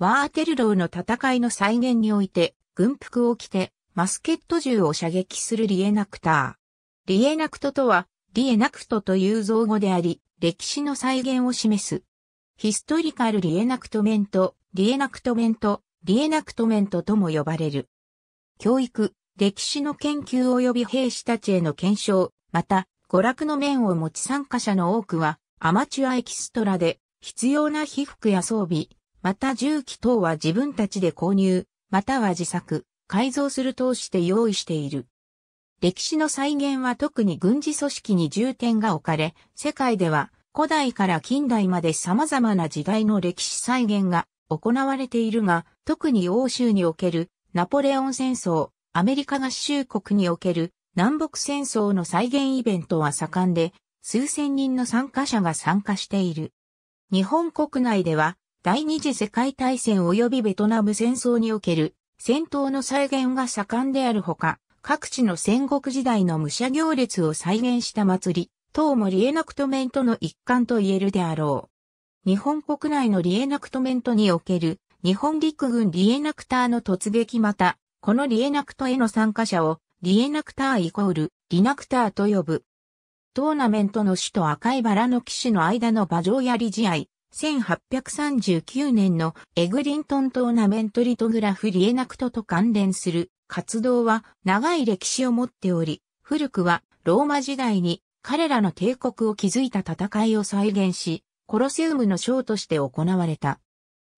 ワーテルローの戦いの再現において、軍服を着て、マスケット銃を射撃するリエナクター。リエナクトとは、リエナクトという造語であり、歴史の再現を示す。ヒストリカルリエナクトメント、リエナクトメント、リエナクトメントとも呼ばれる。教育、歴史の研究及び兵士たちへの検証、また、娯楽の面を持ち参加者の多くは、アマチュアエキストラで、必要な被服や装備、また重機等は自分たちで購入、または自作、改造する通して用意している。歴史の再現は特に軍事組織に重点が置かれ、世界では古代から近代まで様々な時代の歴史再現が行われているが、特に欧州におけるナポレオン戦争、アメリカ合衆国における南北戦争の再現イベントは盛んで、数千人の参加者が参加している。日本国内では第二次世界大戦及びベトナム戦争における戦闘の再現が盛んであるほか、各地の戦国時代の武者行列を再現した祭り、等もリエナクトメントの一環と言えるであろう。日本国内のリエナクトメントにおける日本陸軍リエナクターの突撃また、このリエナクトへの参加者をリエナクターイコールリナクターと呼ぶ。トーナメントの首都赤いバラの騎士の間の馬上やり試合、1839年のエグリントントーナメントリトグラフリエナクトと関連する活動は長い歴史を持っており、古くはローマ時代に彼らの帝国を築いた戦いを再現し、コロセウムの章として行われた。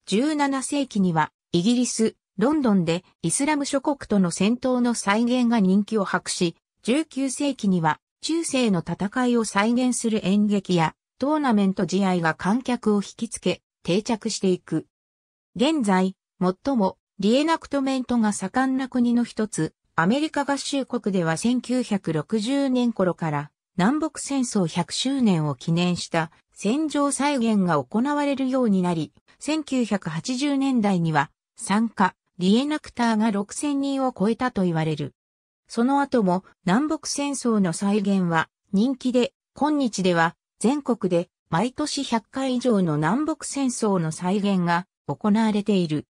17世紀にはイギリス、ロンドンでイスラム諸国との戦闘の再現が人気を博し、19世紀には中世の戦いを再現する演劇やトーナメント試合が観客を引きつけ、定着していく。現在、最もリエナクトメントが盛んな国の一つ、アメリカ合衆国では1960年頃から南北戦争100周年を記念した戦場再現が行われるようになり、1980年代には参加、リエナクターが6000人を超えたと言われる。その後も南北戦争の再現は人気で、今日では全国で毎年100回以上の南北戦争の再現が行われている。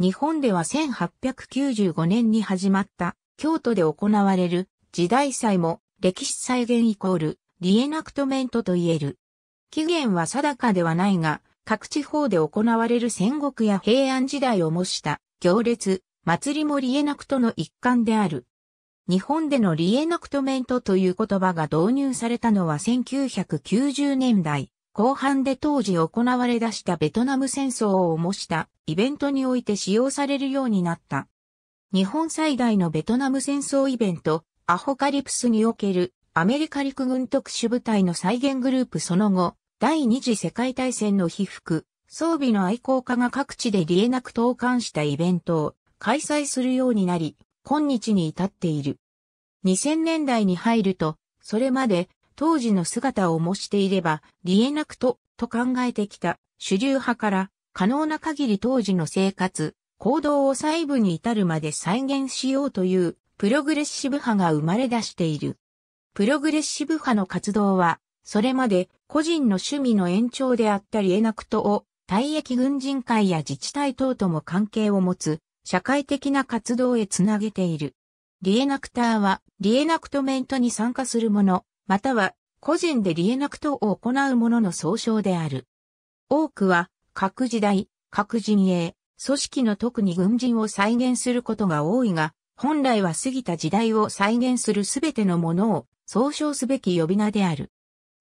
日本では1895年に始まった京都で行われる時代祭も歴史再現イコールリエナクトメントと言える。起源は定かではないが、各地方で行われる戦国や平安時代を模した行列、祭りもリエナクトの一環である。日本でのリエナクトメントという言葉が導入されたのは1990年代後半で当時行われ出したベトナム戦争を模したイベントにおいて使用されるようになった。日本最大のベトナム戦争イベントアホカリプスにおけるアメリカ陸軍特殊部隊の再現グループその後第二次世界大戦の被服装備の愛好家が各地でリエナクトを冠したイベントを開催するようになり、今日に至っている。2000年代に入ると、それまで当時の姿を模していれば、リエナクトと考えてきた主流派から、可能な限り当時の生活、行動を細部に至るまで再現しようというプログレッシブ派が生まれ出している。プログレッシブ派の活動は、それまで個人の趣味の延長であったりエナクトを、退役軍人会や自治体等とも関係を持つ社会的な活動へつなげている。リエナクターは、リエナクトメントに参加する者、または、個人でリエナクトを行う者の総称である。多くは、各時代、各陣営、組織の特に軍人を再現することが多いが、本来は過ぎた時代を再現するすべてのものを総称すべき呼び名である。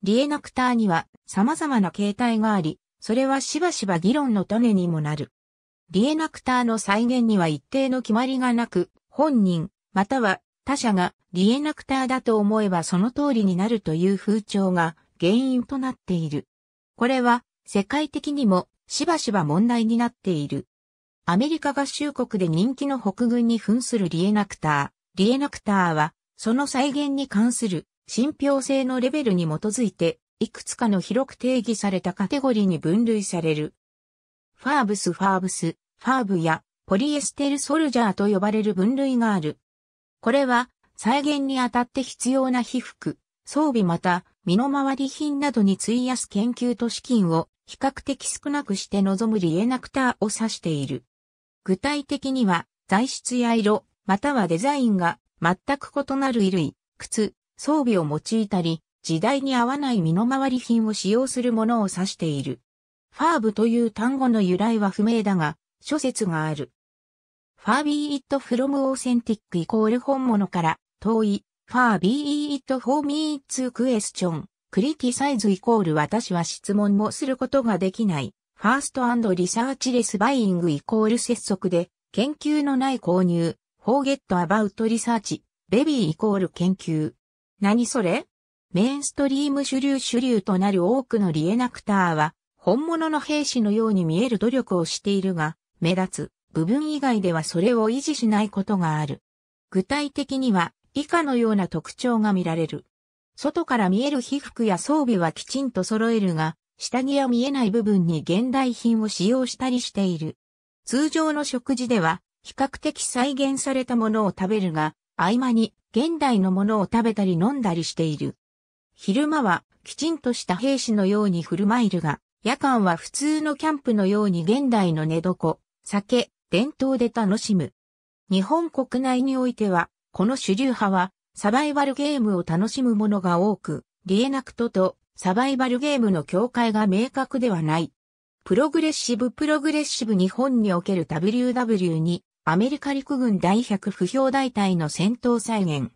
リエナクターには様々な形態があり、それはしばしば議論の種にもなる。リエナクターの再現には一定の決まりがなく、本人、または他者がリエナクターだと思えばその通りになるという風潮が原因となっている。これは世界的にもしばしば問題になっている。アメリカ合衆国で人気の北軍に扮するリエナクター。リエナクターは、その再現に関する信憑性のレベルに基づいて、いくつかの広く定義されたカテゴリーに分類される。ファーブス・ファーブス、ファーブやポリエステルソルジャーと呼ばれる分類がある。これは、再現にあたって必要な被服、装備また、身の回り品などに費やす研究と資金を比較的少なくして望むリエナクターを指している。具体的には、材質や色、またはデザインが全く異なる衣類、靴、装備を用いたり、時代に合わない身の回り品を使用するものを指している。ファーブという単語の由来は不明だが、諸説がある。ファービーイットフロムオーセンティックイコール本物から遠い、ファービーイットフォーミーツークエスチョン、クリティサイズイコール私は質問もすることができない、ファーストアンドリサーチレスバイイングイコール拙速で、研究のない購入、フォーゲットアバウトリサーチ、ベビーイコール研究。何それメインストリーム主流主流となる多くのリエナクターは、本物の兵士のように見える努力をしているが、目立つ部分以外ではそれを維持しないことがある。具体的には以下のような特徴が見られる。外から見える被服や装備はきちんと揃えるが、下着や見えない部分に現代品を使用したりしている。通常の食事では、比較的再現されたものを食べるが、合間に現代のものを食べたり飲んだりしている。昼間はきちんとした兵士のように振る舞えるが、夜間は普通のキャンプのように現代の寝床、酒、伝統で楽しむ。日本国内においては、この主流派は、サバイバルゲームを楽しむものが多く、リエナクトとサバイバルゲームの境界が明確ではない。プログレッシブプログレッシブ日本における WW にアメリカ陸軍第100不評大隊の戦闘再現。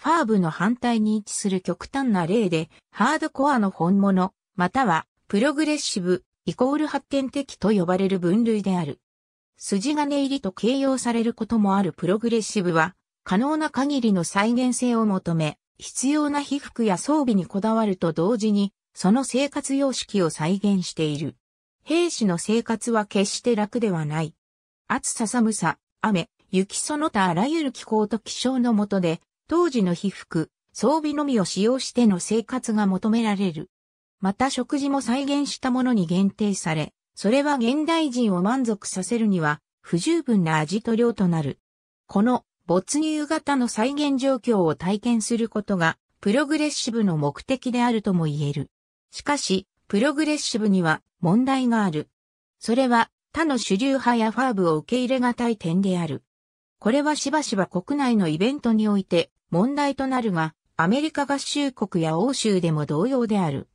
ファーブの反対に位置する極端な例で、ハードコアの本物、または、プログレッシブ、イコール発展的と呼ばれる分類である。筋金入りと形容されることもあるプログレッシブは、可能な限りの再現性を求め、必要な被覆や装備にこだわると同時に、その生活様式を再現している。兵士の生活は決して楽ではない。暑さ寒さ、雨、雪その他あらゆる気候と気象の下で、当時の被覆、装備のみを使用しての生活が求められる。また食事も再現したものに限定され、それは現代人を満足させるには不十分な味と量となる。この没入型の再現状況を体験することがプログレッシブの目的であるとも言える。しかし、プログレッシブには問題がある。それは他の主流派やファーブを受け入れがたい点である。これはしばしば国内のイベントにおいて問題となるが、アメリカ合衆国や欧州でも同様である。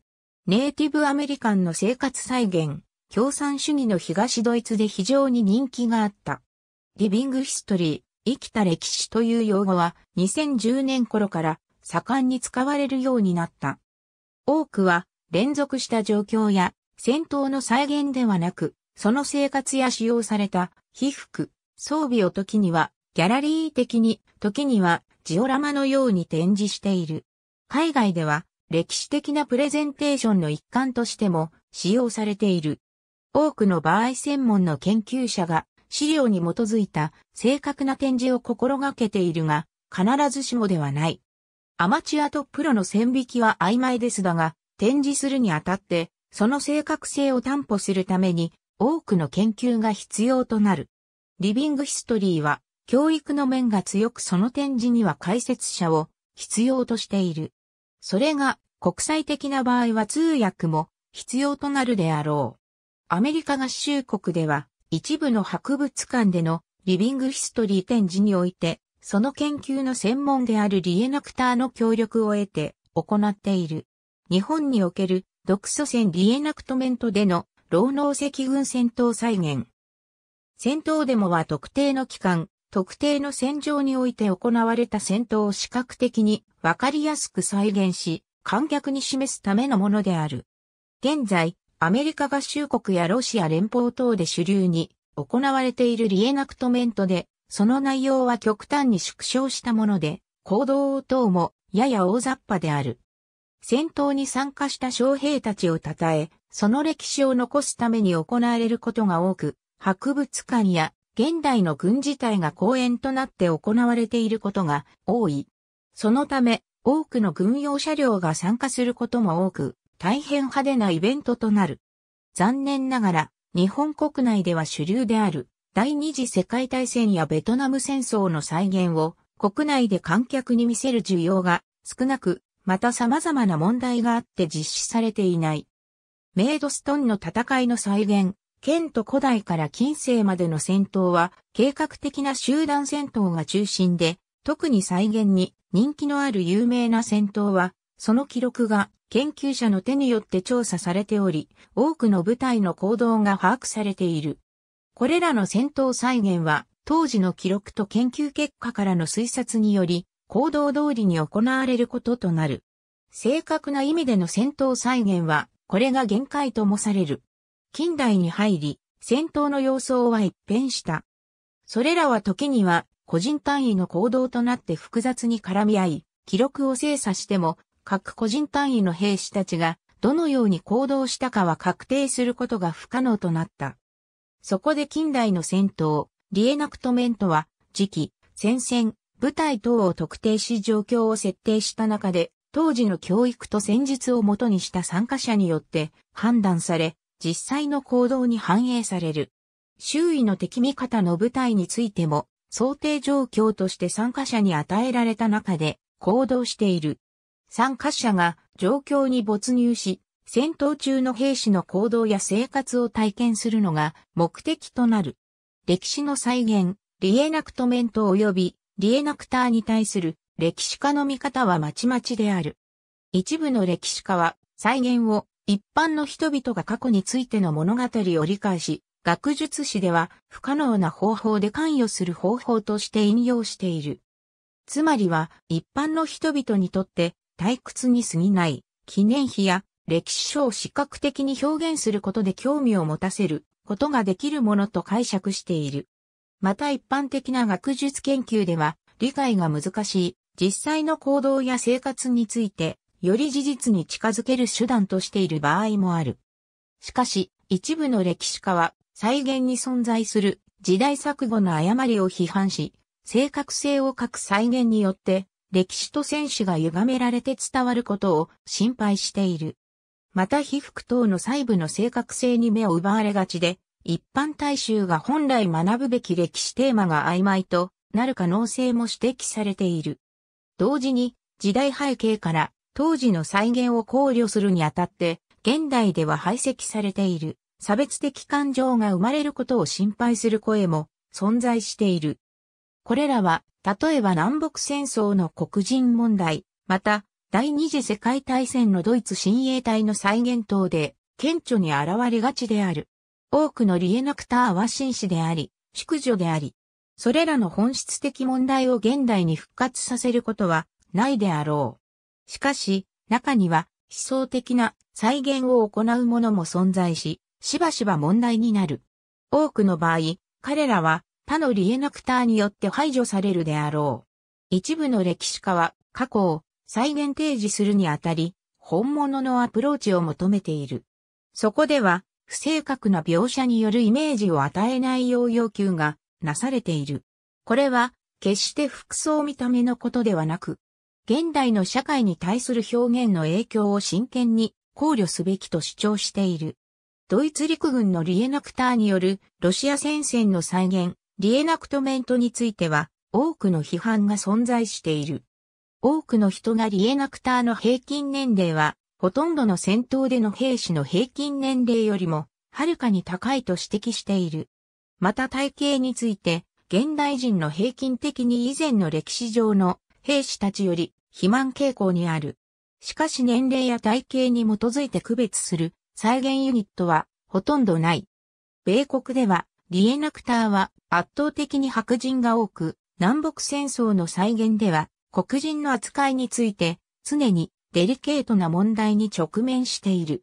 ネイティブアメリカンの生活再現、共産主義の東ドイツで非常に人気があった。リビングヒストリー、生きた歴史という用語は2010年頃から盛んに使われるようになった。多くは連続した状況や戦闘の再現ではなく、その生活や使用された被服、装備を時にはギャラリー的に、時にはジオラマのように展示している。海外では歴史的なプレゼンテーションの一環としても使用されている。多くの場合専門の研究者が資料に基づいた正確な展示を心がけているが、必ずしもではない。アマチュアとプロの線引きは曖昧ですだが、展示するにあたって、その正確性を担保するために、多くの研究が必要となる。リビングヒストリーは、教育の面が強くその展示には解説者を必要としている。それが国際的な場合は通訳も必要となるであろう。アメリカ合衆国では、一部の博物館でのリビングヒストリー展示において、その研究の専門であるリエナクターの協力を得て行っている。日本における独ソ戦リエナクトメントでの労農赤軍戦闘再現。戦闘デモは特定の期間、特定の戦場において行われた戦闘を視覚的にわかりやすく再現し、観客に示すためのものである。現在、アメリカ合衆国やロシア連邦等で主流に行われているリエナクトメントで、その内容は極端に縮小したもので、行動等もやや大雑把である。戦闘に参加した将兵たちを称え、その歴史を残すために行われることが多く、博物館や現代の軍事隊が公演となって行われていることが多い。そのため、多くの軍用車両が参加することも多く、大変派手なイベントとなる。残念ながら、日本国内では主流である、第二次世界大戦やベトナム戦争の再現を、国内で観客に見せる需要が少なく、また様々な問題があって実施されていない。メイドストンの戦いの再現、剣と古代から近世までの戦闘は、計画的な集団戦闘が中心で、特に再現に人気のある有名な戦闘は、その記録が研究者の手によって調査されており、多くの部隊の行動が把握されている。これらの戦闘再現は、当時の記録と研究結果からの推察により、行動通りに行われることとなる。正確な意味での戦闘再現は、これが限界ともされる。近代に入り、戦闘の様相は一変した。それらは時には、個人単位の行動となって複雑に絡み合い、記録を精査しても各個人単位の兵士たちが、どのように行動したかは確定することが不可能となった。そこで近代の戦闘、リエナクトメントは、時期、戦線、部隊等を特定し状況を設定した中で、当時の教育と戦術をもとにした参加者によって判断され、実際の行動に反映される。周囲の敵味方の部隊についても、想定状況として参加者に与えられた中で行動している。参加者が状況に没入し、戦闘中の兵士の行動や生活を体験するのが目的となる。歴史の再現、リエナクトメント及びリエナクターに対する歴史家の見方はまちまちである。一部の歴史家は再現を一般の人々が過去についての物語を理解し、学術史では不可能な方法で関与する方法として引用している。つまりは一般の人々にとって退屈に過ぎない、記念碑や歴史書を視覚的に表現することで興味を持たせることができるものと解釈している。また一般的な学術研究では理解が難しい実際の行動や生活についてより事実に近づける手段としている場合もある。しかし一部の歴史家は再現に存在する時代錯誤の誤りを批判し正確性を欠く再現によって歴史と選手が歪められて伝わることを心配している。また被服等の細部の正確性に目を奪われがちで、一般大衆が本来学ぶべき歴史テーマが曖昧となる可能性も指摘されている。同時に、時代背景から当時の再現を考慮するにあたって、現代では排斥されている差別的感情が生まれることを心配する声も存在している。これらは、例えば南北戦争の黒人問題、また、第二次世界大戦のドイツ親衛隊の再現等で、顕著に現れがちである。多くのリエナクターは紳士であり、淑女であり、それらの本質的問題を現代に復活させることはないであろう。しかし、中には思想的な再現を行うものも存在し、しばしば問題になる。多くの場合、彼らは他のリエナクターによって排除されるであろう。一部の歴史家は過去を再現提示するにあたり、本物のアプローチを求めている。そこでは、不正確な描写によるイメージを与えないよう要求がなされている。これは、決して服装見た目のことではなく、現代の社会に対する表現の影響を真剣に考慮すべきと主張している。ドイツ陸軍のリエナクターによるロシア戦線の再現リエナクトメントについては多くの批判が存在している。多くの人がリエナクターの平均年齢はほとんどの戦闘での兵士の平均年齢よりもはるかに高いと指摘している。また体型について現代人の平均的に以前の歴史上の兵士たちより肥満傾向にある。しかし年齢や体型に基づいて区別する再現ユニットはほとんどない。米国ではリエナクターは圧倒的に白人が多く、南北戦争の再現では黒人の扱いについて常にデリケートな問題に直面している。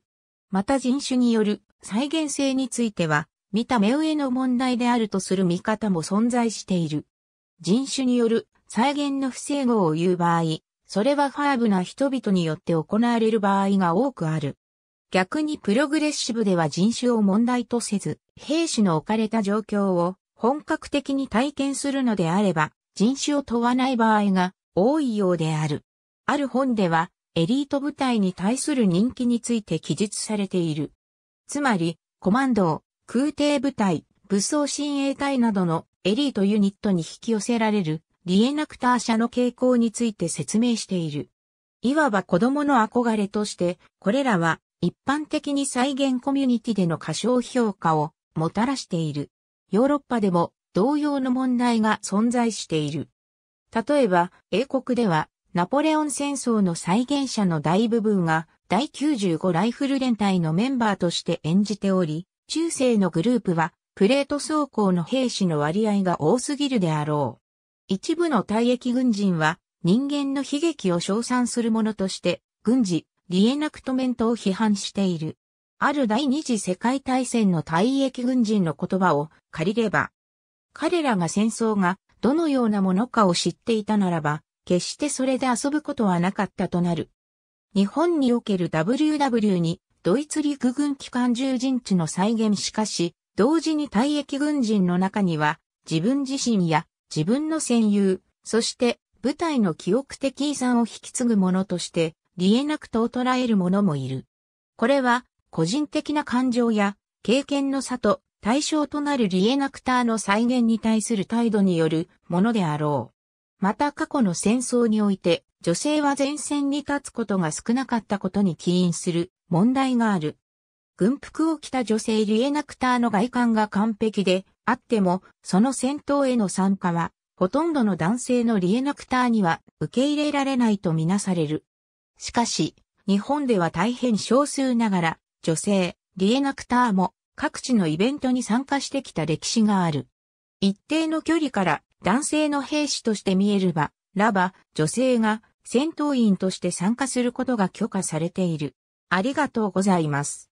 また人種による再現性については見た目上の問題であるとする見方も存在している。人種による再現の不整合を言う場合、それはファーブな人々によって行われる場合が多くある。逆にプログレッシブでは人種を問題とせず、兵士の置かれた状況を本格的に体験するのであれば、人種を問わない場合が多いようである。ある本では、エリート部隊に対する人気について記述されている。つまり、コマンド、を空挺部隊、武装親衛隊などのエリートユニットに引き寄せられるリエナクター社の傾向について説明している。いわば子供の憧れとして、これらは一般的に再現コミュニティでの過小評価をもたらしている。ヨーロッパでも同様の問題が存在している。例えば、英国では、ナポレオン戦争の再現者の大部分が、第95ライフル連隊のメンバーとして演じており、中世のグループは、プレート走行の兵士の割合が多すぎるであろう。一部の退役軍人は、人間の悲劇を称賛するものとして、軍事、リエナクトメントを批判している。ある第二次世界大戦の退役軍人の言葉を借りれば、彼らが戦争がどのようなものかを知っていたならば、決してそれで遊ぶことはなかったとなる。日本における WW にドイツ陸軍機関従陣地の再現しかし、同時に退役軍人の中には、自分自身や自分の戦友、そして部隊の記憶的遺産を引き継ぐ者として、リエナクトを捉える者もいる。これは、個人的な感情や、経験の差と対象となるリエナクターの再現に対する態度によるものであろう。また過去の戦争において、女性は前線に立つことが少なかったことに起因する問題がある。軍服を着た女性リエナクターの外観が完璧であっても、その戦闘への参加は、ほとんどの男性のリエナクターには受け入れられないとみなされる。しかし、日本では大変少数ながら、女性、リエナクターも各地のイベントに参加してきた歴史がある。一定の距離から男性の兵士として見えるば、らば、女性が戦闘員として参加することが許可されている。ありがとうございます。